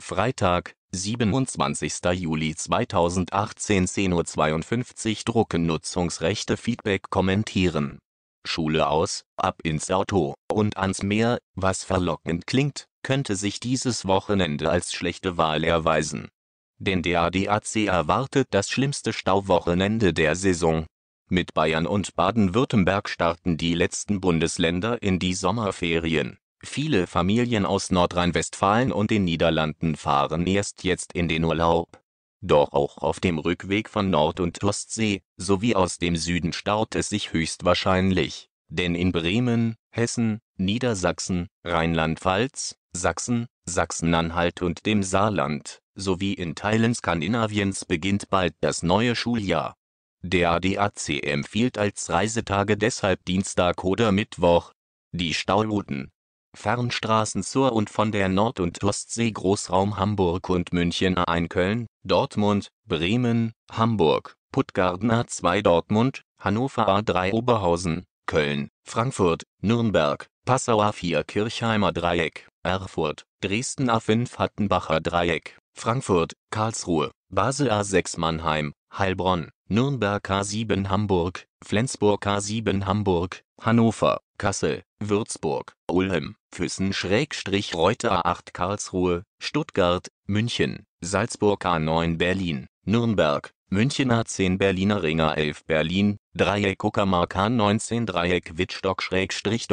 Freitag, 27. Juli 2018 10.52 Uhr Drucken Nutzungsrechte Feedback kommentieren. Schule aus, ab ins Auto und ans Meer, was verlockend klingt, könnte sich dieses Wochenende als schlechte Wahl erweisen. Denn der ADAC erwartet das schlimmste Stauwochenende der Saison. Mit Bayern und Baden-Württemberg starten die letzten Bundesländer in die Sommerferien. Viele Familien aus Nordrhein-Westfalen und den Niederlanden fahren erst jetzt in den Urlaub. Doch auch auf dem Rückweg von Nord- und Ostsee sowie aus dem Süden staut es sich höchstwahrscheinlich, denn in Bremen, Hessen, Niedersachsen, Rheinland-Pfalz, Sachsen, Sachsen-Anhalt und dem Saarland sowie in Teilen Skandinaviens beginnt bald das neue Schuljahr. Der ADAC empfiehlt als Reisetage deshalb Dienstag oder Mittwoch. Die Staurouten Fernstraßen zur und von der Nord- und Ostsee Großraum Hamburg und München A1 Köln, Dortmund, Bremen, Hamburg, Puttgarden A2 Dortmund, Hannover A3 Oberhausen, Köln, Frankfurt, Nürnberg, Passau A4 Kirchheimer Dreieck, Erfurt, Dresden A5 Hattenbacher Dreieck, Frankfurt, Karlsruhe, Basel A6 Mannheim, Heilbronn, Nürnberg A7 Hamburg, Flensburg A7 Hamburg, Hannover Kassel, Würzburg, Ulm, Füssen-Reuter Schrägstrich, a 8 Karlsruhe, Stuttgart, München, Salzburg A9 Berlin, Nürnberg, München A10 Berliner Ring A11 Berlin, Dreieck Uckermark A19 Dreieck Wittstock-Dosse, Schrägstrich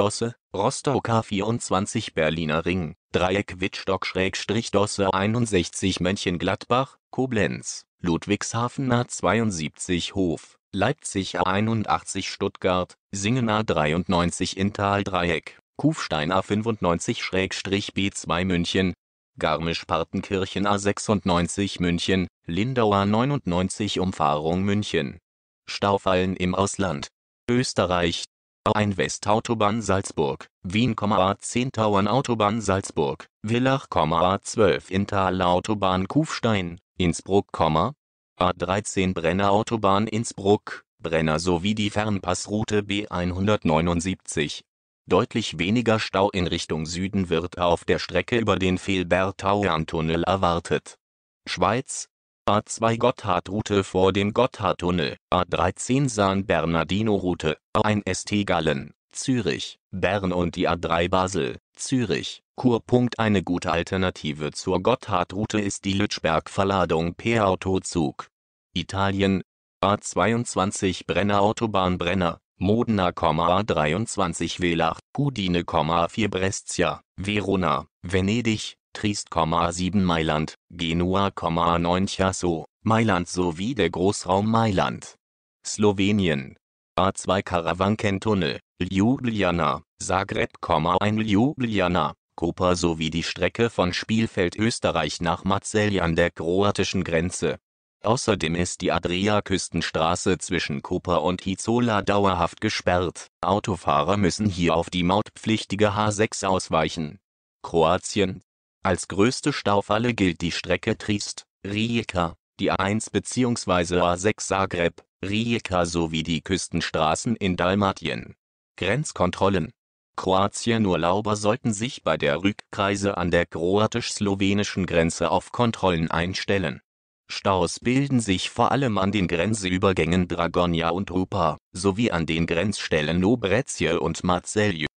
Rostock A24 Berliner Ring, Dreieck Wittstock-Dosse Schrägstrich 61 Mönchengladbach, Koblenz, Ludwigshafen A72 Hof Leipzig A81 Stuttgart, Singen A93 Inntal-Dreieck, Kufstein A95-B2 München, Garmisch-Partenkirchen A96 München, Lindau A99 Umfahrung München. Staufallen im Ausland. Österreich A1 Westautobahn Salzburg, Wien, A10 Tauern Autobahn Salzburg, Villach, A12 Inntal Autobahn Kufstein, Innsbruck, A13 Brenner Autobahn Innsbruck, Brenner sowie die Fernpassroute B179. Deutlich weniger Stau in Richtung Süden wird auf der Strecke über den Fehlbertauern-Tunnel erwartet. Schweiz A2 Gotthard-Route vor dem Gotthard-Tunnel. A13 San Bernardino Route, A1 ST Gallen, Zürich, Bern und die A3 Basel, Zürich. Eine gute Alternative zur Gotthardroute ist die Lütschberg-Verladung per Autozug. Italien A22 Brenner Autobahn Brenner, Modena, A23 Velach, Udine, 4 Brescia, Verona, Venedig, Triest, 7 Mailand, Genua, 9 Chasso, Mailand sowie der Großraum Mailand. Slowenien A2 Karawankentunnel, Ljubljana, Zagreb, 1 Ljubljana, Koper sowie die Strecke von Spielfeld Österreich nach Marseille an der kroatischen Grenze. Außerdem ist die Adria-Küstenstraße zwischen Koper und Hizola dauerhaft gesperrt. Autofahrer müssen hier auf die mautpflichtige H6 ausweichen. Kroatien. Als größte Staufalle gilt die Strecke Triest, Rijeka, die A1 bzw. A6 Zagreb, Rijeka sowie die Küstenstraßen in Dalmatien. Grenzkontrollen Kroatien Kroatienurlauber sollten sich bei der Rückreise an der kroatisch-slowenischen Grenze auf Kontrollen einstellen. Staus bilden sich vor allem an den Grenzübergängen Dragonia und Rupa, sowie an den Grenzstellen Nobrezje und Marselje